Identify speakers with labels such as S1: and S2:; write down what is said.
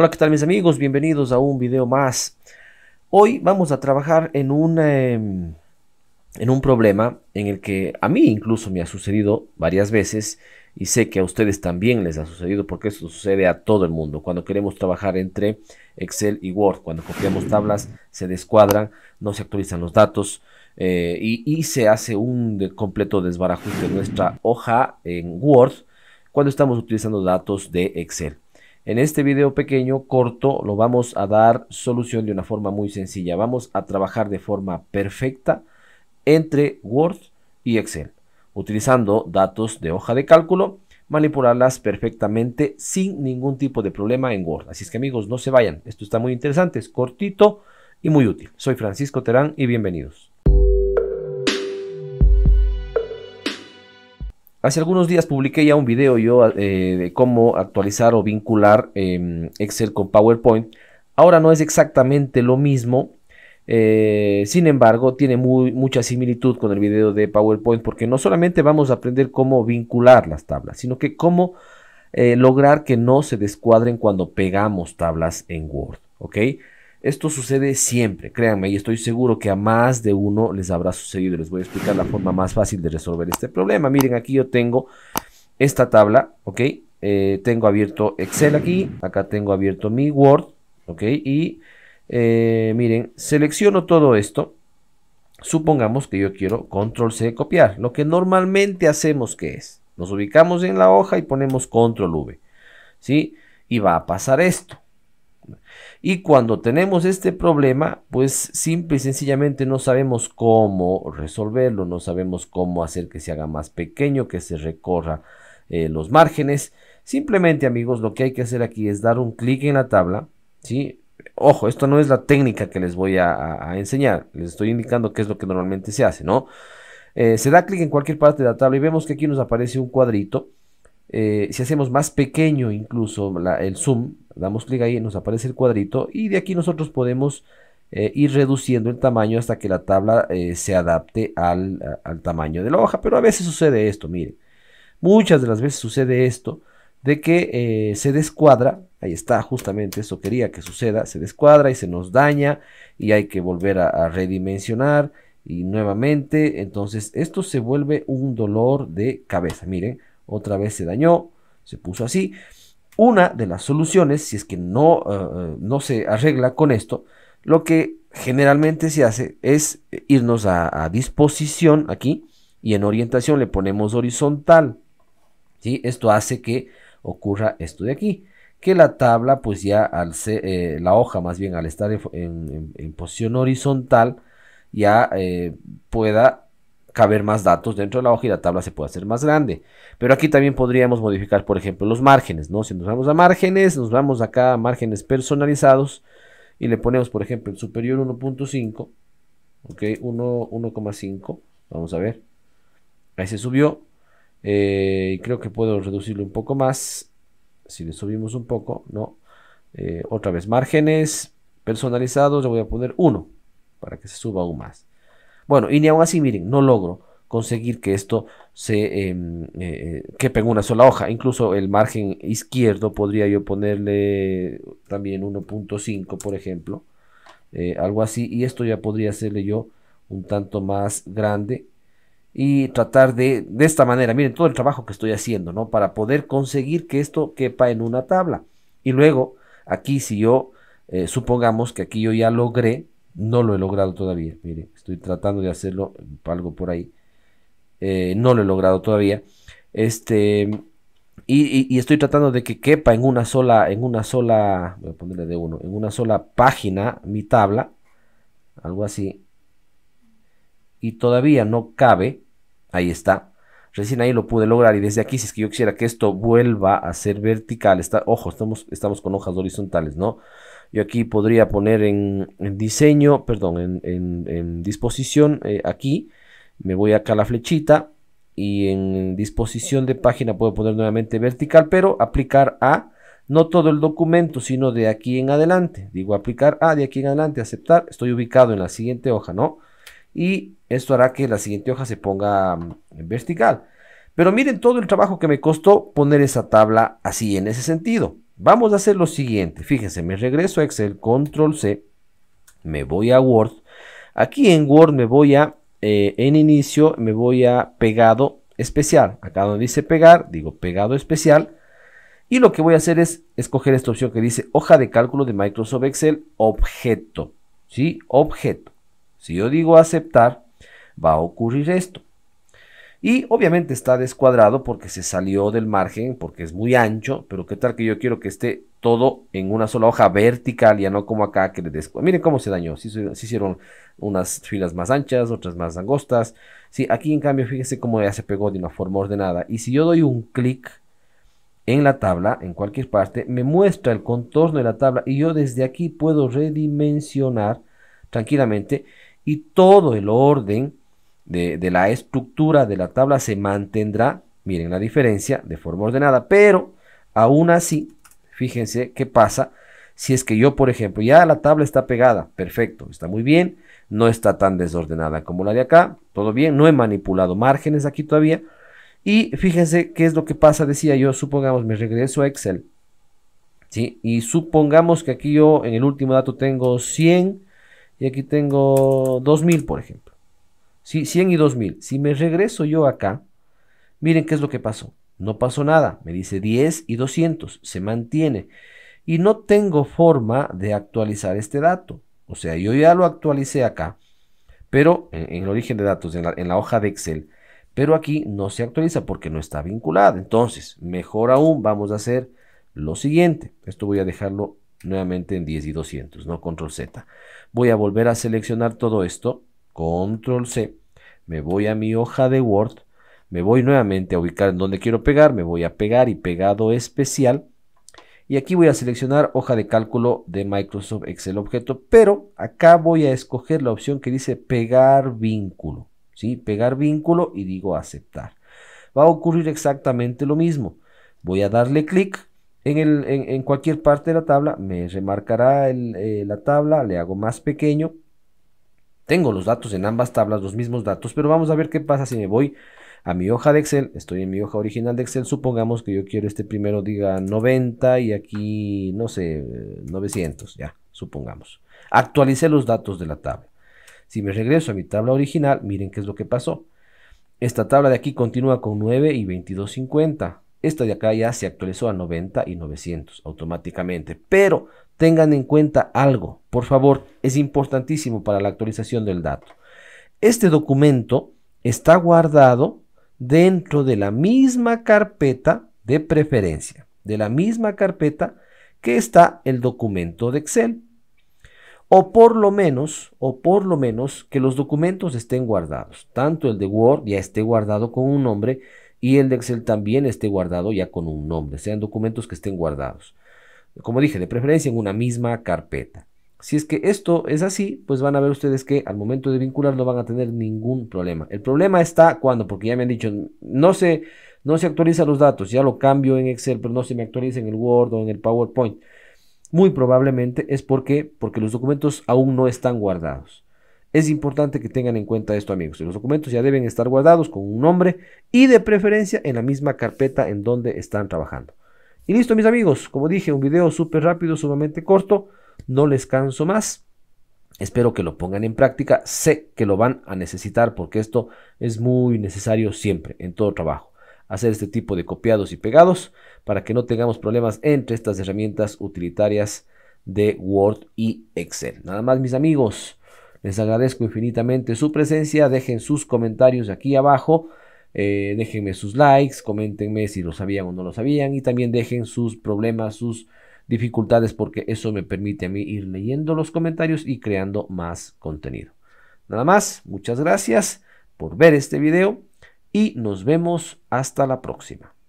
S1: Hola, ¿qué tal mis amigos? Bienvenidos a un video más. Hoy vamos a trabajar en un, em, en un problema en el que a mí incluso me ha sucedido varias veces y sé que a ustedes también les ha sucedido porque eso sucede a todo el mundo. Cuando queremos trabajar entre Excel y Word, cuando copiamos tablas, se descuadran, no se actualizan los datos eh, y, se hace un completo desbarajuste de nuestra hoja en Word cuando estamos utilizando datos de Excel. En este video pequeño, corto, lo vamos a dar solución de una forma muy sencilla. Vamos a trabajar de forma perfecta entre Word y Excel, utilizando datos de hoja de cálculo, manipularlas perfectamente sin ningún tipo de problema en Word. Así es que amigos, no se vayan. Esto está muy interesante, es cortito y muy útil. Soy Francisco Terán y bienvenidos. Hace algunos días publiqué ya un video yo eh, de cómo actualizar o vincular em, Excel con PowerPoint. Ahora no es exactamente lo mismo, eh, sin embargo tiene mucha similitud con el video de PowerPoint porque no solamente vamos a aprender cómo vincular las tablas, sino que cómo eh, lograr que no se descuadren cuando pegamos tablas en Word. ¿ok? Esto sucede siempre, créanme, y estoy seguro que a más de uno les habrá sucedido. Les voy a explicar la forma más fácil de resolver este problema. Miren, aquí yo tengo esta tabla, ¿ok? Eh, tengo abierto Excel aquí, acá tengo abierto mi Word, ¿ok? Y eh, miren, selecciono todo esto. Supongamos que yo quiero control C copiar, lo que normalmente hacemos que es, nos ubicamos en la hoja y ponemos control V, ¿sí? Y va a pasar esto. Y cuando tenemos este problema, pues simple y sencillamente no sabemos cómo resolverlo, no sabemos cómo hacer que se haga más pequeño, que se recorra eh, los márgenes. Simplemente, amigos, lo que hay que hacer aquí es dar un clic en la tabla, ¿sí? Ojo, esto no es la técnica que les voy a, enseñar, les estoy indicando qué es lo que normalmente se hace, ¿no? Eh, se da clic en cualquier parte de la tabla y vemos que aquí nos aparece un cuadrito eh, si hacemos más pequeño incluso el zoom, damos clic ahí, nos aparece el cuadrito y de aquí nosotros podemos eh, ir reduciendo el tamaño hasta que la tabla eh, se adapte al, tamaño de la hoja. Pero a veces sucede esto, miren. Muchas de las veces sucede esto de que se descuadra, ahí está, justamente eso quería que suceda, se descuadra y se nos daña y hay que volver a redimensionar y nuevamente, entonces esto se vuelve un dolor de cabeza, miren otra vez se dañó, se puso así. Una de las soluciones, si es que no, eh, eh, no se arregla con esto, lo que generalmente se hace es eh, irnos a, disposición aquí y en orientación le ponemos horizontal. Esto hace que ocurra esto de aquí, que la tabla, pues ya al ser, la hoja más bien al estar en, posición horizontal, ya pueda caber más datos dentro de la hoja y la tabla se puede hacer más grande. Pero aquí también podríamos modificar, por ejemplo, los márgenes, ¿no? Si nos vamos a márgenes, nos vamos acá a márgenes personalizados y le ponemos, por ejemplo, el superior 1.5, ¿ok? 1,5, vamos a ver. Ahí se subió. Eh, y creo que puedo reducirlo un poco más. Si le subimos un poco, ¿no? Eh, otra vez, márgenes personalizados, le voy a poner 1 para que se suba aún más. Bueno, y ni aún así, miren, no logro conseguir que esto se em, eh, eh, quepe en una sola hoja. Incluso el margen izquierdo podría yo ponerle también 1.5, por ejemplo. Eh, algo así. Y esto ya podría hacerle yo un tanto más grande. Y tratar de, de esta manera, miren todo el trabajo que estoy haciendo, ¿no? Para poder conseguir que esto quepa en una tabla. Y luego, aquí si yo, supongamos que aquí yo ya logré no lo he logrado todavía. Mire, estoy tratando de hacerlo, algo por ahí. Eh, no lo he logrado todavía. Este. Y, estoy tratando de que quepa en una sola, en una sola, voy a ponerle de uno, en una sola página mi tabla, algo así, y todavía no cabe, ahí está, recién ahí lo pude lograr y desde aquí si es que yo quisiera que esto vuelva a ser vertical, está, ojo, estamos, estamos con hojas horizontales, ¿no? Yo aquí podría poner en, diseño, perdón, en, disposición, eh, aquí me voy acá a la flechita y en disposición de página puedo poner nuevamente vertical, pero aplicar a no todo el documento, sino de aquí en adelante. Digo aplicar a de aquí en adelante, aceptar. Estoy ubicado en la siguiente hoja, ¿no? Y esto hará que la siguiente hoja se ponga en mm, vertical. Pero miren todo el trabajo que me costó poner esa tabla así en ese sentido. Vamos a hacer lo siguiente. Fíjense, me regreso a Excel, control C, me voy a Word. Aquí en Word me voy a, eh, en inicio, me voy a pegado especial. Acá donde dice pegar, digo pegado especial. Y lo que voy a hacer es escoger esta opción que dice hoja de cálculo de Microsoft Excel, objeto. ¿Sí? Objeto. Si yo digo aceptar, va a ocurrir esto. Y obviamente está descuadrado porque se salió del margen, porque es muy ancho, pero qué tal que yo quiero que esté todo en una sola hoja vertical, ya no como acá que le descuadra. Miren cómo se dañó, si se hicieron unas filas más anchas, otras más angostas. Sí, aquí en cambio fíjense cómo ya se pegó de una forma ordenada. Y si yo doy un clic en la tabla, en cualquier parte, me muestra el contorno de la tabla y yo desde aquí puedo redimensionar tranquilamente y todo el orden de, la estructura de la tabla se mantendrá, miren la diferencia, de forma ordenada, pero aún así, fíjense qué pasa si es que yo, por ejemplo, ya la tabla está pegada, perfecto, está muy bien, no está tan desordenada como la de acá, todo bien, no he manipulado márgenes aquí todavía, y fíjense qué es lo que pasa, decía yo, supongamos, me regreso a Excel, ¿sí? Y supongamos que aquí yo en el último dato tengo 100 y aquí tengo 2000, por ejemplo. 100 y 2000. Si me regreso yo acá, miren qué es lo que pasó. No pasó nada. Me dice 10 y 200. Se mantiene. Y no tengo forma de actualizar este dato. O sea, yo ya lo actualicé acá, pero en, el origen de datos, en la, en la hoja de Excel. Pero aquí no se actualiza porque no está vinculada. Entonces, mejor aún, vamos a hacer lo siguiente. Esto voy a dejarlo nuevamente en 10 y 200, ¿no? Control Z. Voy a volver a seleccionar todo esto control C, me voy a mi hoja de Word, me voy nuevamente a ubicar en donde quiero pegar, me voy a pegar y pegado especial, y aquí voy a seleccionar hoja de cálculo de Microsoft Excel objeto, pero acá voy a escoger la opción que dice pegar vínculo, ¿sí? Pegar vínculo y digo aceptar. Va a ocurrir exactamente lo mismo. Voy a darle clic en, cualquier parte de la tabla, me remarcará eh, la tabla, le hago más pequeño, tengo los datos en ambas tablas, los mismos datos, pero vamos a ver qué pasa si me voy a mi hoja de Excel. Estoy en mi hoja original de Excel. Supongamos que yo quiero este primero diga 90 y aquí, no sé, 900, ya, supongamos. Actualicé los datos de la tabla. Si me regreso a mi tabla original, miren qué es lo que pasó. Esta tabla de aquí continúa con 9 y 22.50. Esta de acá ya se actualizó a 90 y 900 automáticamente. Pero tengan en cuenta algo, por favor, es importantísimo para la actualización del dato. Este documento está guardado dentro de la misma carpeta de preferencia, de la misma carpeta que está el documento de Excel. O por lo menos, o por lo menos que los documentos estén guardados. Tanto el de Word ya esté guardado con un nombre y el de Excel también esté guardado ya con un nombre, sean documentos que estén guardados como dije, de preferencia en una misma carpeta. Si es que esto es así, pues van a ver ustedes que al momento de vincular no van a tener ningún problema. El problema está cuando, porque ya me han dicho, no se, no se actualizan los datos, ya lo cambio en Excel, pero no se me actualiza en el Word o en el PowerPoint. Muy probablemente es porque, porque los documentos aún no están guardados. Es importante que tengan en cuenta esto, amigos. Los documentos ya deben estar guardados con un nombre y de preferencia en la misma carpeta en donde están trabajando. Y listo mis amigos, como dije, un video súper rápido, sumamente corto, no les canso más. Espero que lo pongan en práctica, sé que lo van a necesitar porque esto es muy necesario siempre en todo trabajo. Hacer este tipo de copiados y pegados para que no tengamos problemas entre estas herramientas utilitarias de Word y Excel. Nada más mis amigos, les agradezco infinitamente su presencia, dejen sus comentarios aquí abajo eh, déjenme sus likes, coméntenme si lo sabían o no lo sabían y también dejen sus problemas, sus dificultades porque eso me permite a mí ir leyendo los comentarios y creando más contenido. Nada más, muchas gracias por ver este video y nos vemos hasta la próxima.